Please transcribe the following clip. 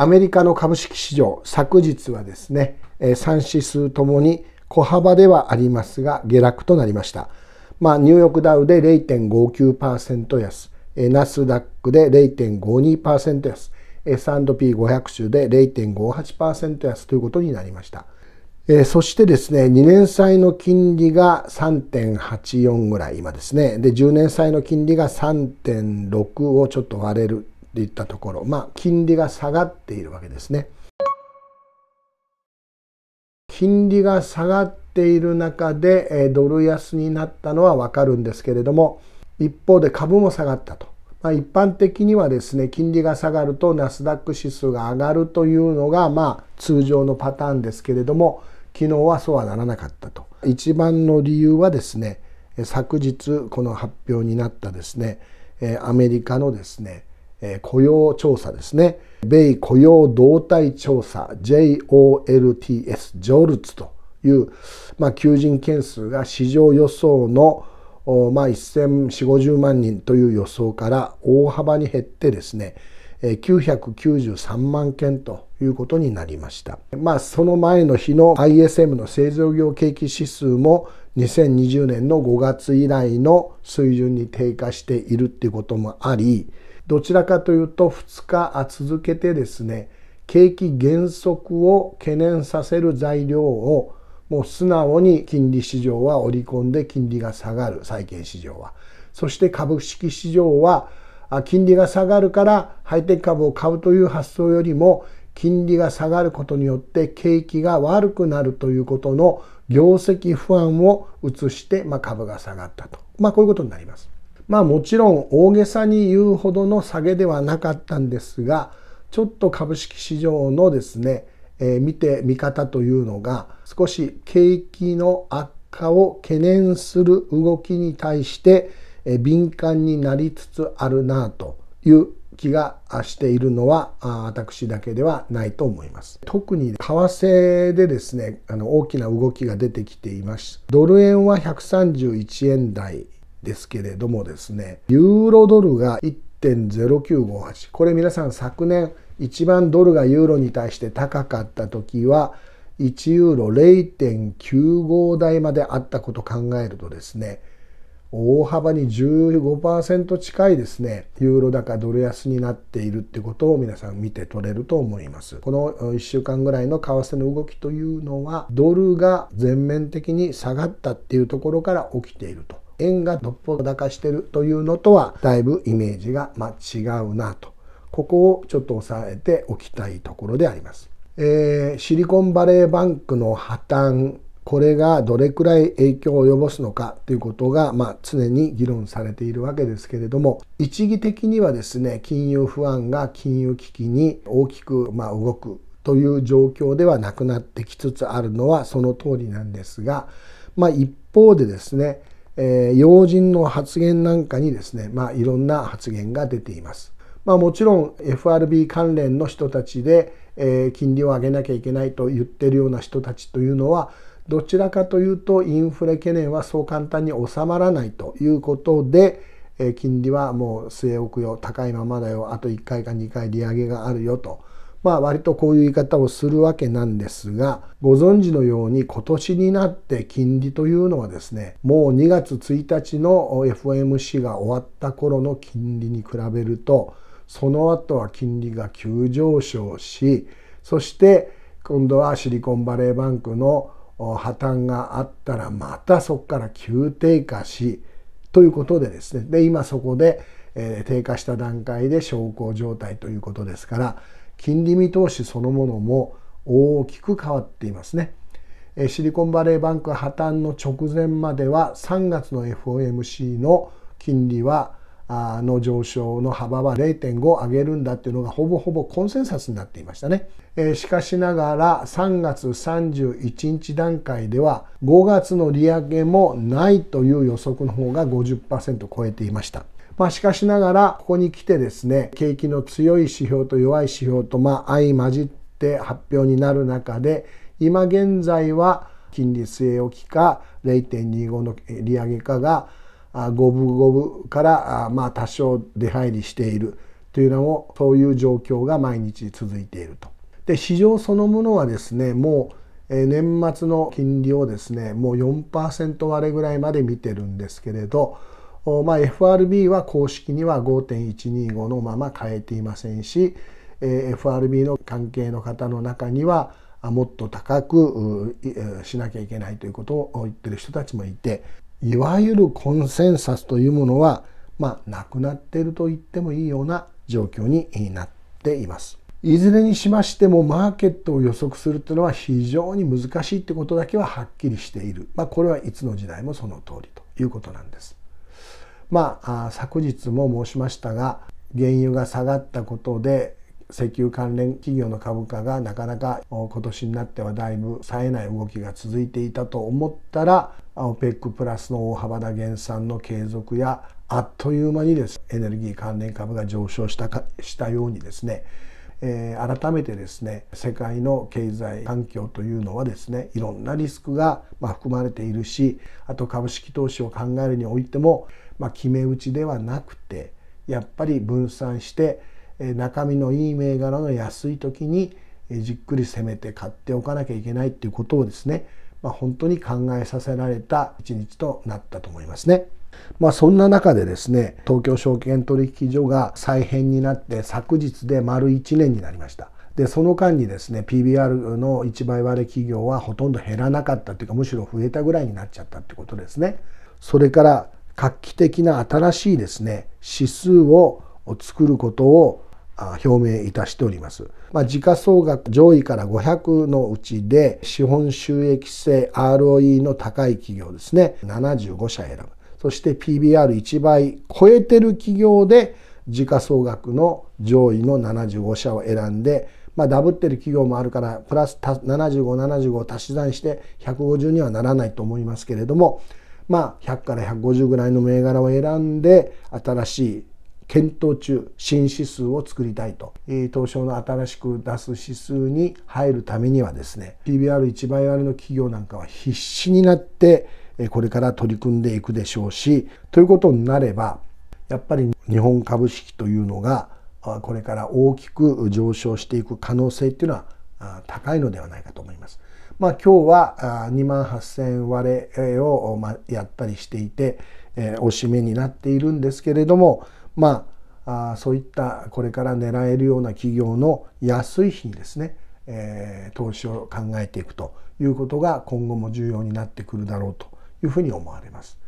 アメリカの株式市場、昨日はですね、3指数ともに小幅ではありますが、下落となりました。まあ、ニューヨークダウで0.59%安、ナスダックで0.52%安、S&P500 州で0.58%安ということになりました。そしてですね、2年債の金利が3.84ぐらい今ですね。で、10年債の金利が3.6をちょっと割れるいったところ、まあ、金利が下がっているわけですね。金利が下がっている中でドル安になったのはわかるんですけれども一方で株も下がったと、まあ、一般的にはですね金利が下がるとナスダック指数が上がるというのがまあ通常のパターンですけれども昨日はそうはならなかったと一番の理由はですね昨日この発表になったですねアメリカのですね雇用調査ですね。米雇用動態調査 JOLTS、ジョルツという、まあ、求人件数が市場予想の、まあ、1450万人という予想から大幅に減ってですね、993万件ということになりました。まあ、その前の日の ISM の製造業景気指数も2020年の5月以来の水準に低下しているっていうこともあり、どちらかというと2日続けてですね景気減速を懸念させる材料をもう素直に金利市場は織り込んで金利が下がる債券市場はそして株式市場は金利が下がるからハイテク株を買うという発想よりも金利が下がることによって景気が悪くなるということの業績不安を移して、まあ、株が下がったと、まあ、こういうことになります。まあもちろん大げさに言うほどの下げではなかったんですがちょっと株式市場のですね、えー、見て見方というのが少し景気の悪化を懸念する動きに対して、えー、敏感になりつつあるなという気がしているのは私だけではないと思います。特に為替でですねあの大きな動きが出てきています。ドル円は131円台ですけれどもですね、ユーロドルが1.0958。これ皆さん昨年一番ドルがユーロに対して高かった時は、1ユーロ0.95台まであったこと考えるとですね、大幅に15%近いですね、ユーロ高ドル安になっているってことを皆さん見て取れると思います。この1週間ぐらいの為替の動きというのは、ドルが全面的に下がったっていうところから起きていると。円がどっぽだかしてるというのとはだいぶイメージがま違うなとここをちょっと押さえておきたいところであります。えー、シリコンバレーバンクの破綻これがどれくらい影響を及ぼすのかということが、まあ、常に議論されているわけですけれども一義的にはですね金融不安が金融危機に大きく、ま動くという状況ではなくなってきつつあるのはその通りなんですが、まあ、一方でですねえー、要人の発言なんかにですね、まあ、いろんな発言が出ています。まあ、もちろん FRB 関連の人たちで、えー、金利を上げなきゃいけないと言ってるような人たちというのはどちらかというとインフレ懸念はそう簡単に収まらないということで、えー、金利はもう据え置くよ高いままだよあと1回か2回利上げがあるよとまあ割とこういう言い方をするわけなんですが、ご存知のように今年になって金利というのはですね、もう2月1日の FOMC が終わった頃の金利に比べると、その後は金利が急上昇し、そして今度はシリコンバレーバンクの破綻があったらまたそこから急低下し、ということでですね、で、今そこで、低下した段階で小康状態ということですから、金利見通しそのものも大きく変わっていますね。シリコンバレーバンク破綻の直前までは3月の FOMC の金利はの上昇の幅は0.5上げるんだっていうのがほぼほぼコンセンサスになっていましたね。しかしながら3月31日段階では5月の利上げもないという予測の方が50%超えていました。まあ、しかしながら、ここに来てですね、景気の強い指標と弱い指標と、まあ、相混じって発表になる中で、今現在は金利据え置きか0.25の利上げかが五分五分からまあ多少出入りしているというのもそういう状況が毎日続いていると。で市場そのものはですねもう年末の金利をですねもう4%割れぐらいまで見てるんですけれどまあ、FRB は公式には5.125のまま変えていませんし、え FRB の関係の方の中にはもっと高くしなきゃいけないということを言ってる人たちもいていわゆるコンセンサスというものは、まあ、なくなっていると言ってもいいような状況になっています。いずれにしましてもマーケットを予測するというのは非常に難しいってことだけははっきりしている。まあ、これはいつの時代もその通りということなんです。まあ昨日も申しましたが原油が下がったことで石油関連企業の株価がなかなか今年になってはだいぶ冴えない動きが続いていたと思ったら OPEC プラスの大幅な減産の継続やあっという間にですエネルギー関連株が上昇したかしたようにですね、えー、改めてですね世界の経済環境というのはですねいろんなリスクがま含まれているしあと株式投資を考えるにおいてもまあ、決め打ちではなくてやっぱり分散して中身のいい銘柄の安い時にじっくり攻めて買っておかなきゃいけないっていうことをですね、まあ、本当に考えさせられた一日となったと思いますね。まあ、そんな中でですね東京証券取引所が再編になって昨日で丸1年になりました。でその間にですね PBR の1倍割れ企業はほとんど減らなかったというかむしろ増えたぐらいになっちゃったってことですね。それから画期的な新しいですね指数を作ることを表明いたしております。まあ、時価総額上位から500のうちで資本収益性 ROE の高い企業ですね75社選ぶそして PBR1 倍超えてる企業で時価総額の上位の75社を選んで、まあ、ダブってる企業もあるからプラス7575 75を足し算して150にはならないと思いますけれどもまあ、100から150ぐらいの銘柄を選んで、新しい検討中、新指数を作りたいと。東証の新しく出す指数に入るためにはですね、p b r 一倍割の企業なんかは必死になって、これから取り組んでいくでしょうし、ということになれば、やっぱり日本株式というのが、これから大きく上昇していく可能性っていうのは高いのではないかと思います。まあ、今日は2万8,000割れを、やったりしていて、押し目になっているんですけれどもまあそういったこれから狙えるような企業の安い日にですね、投資を考えていくということが今後も重要になってくるだろうというふうに思われます。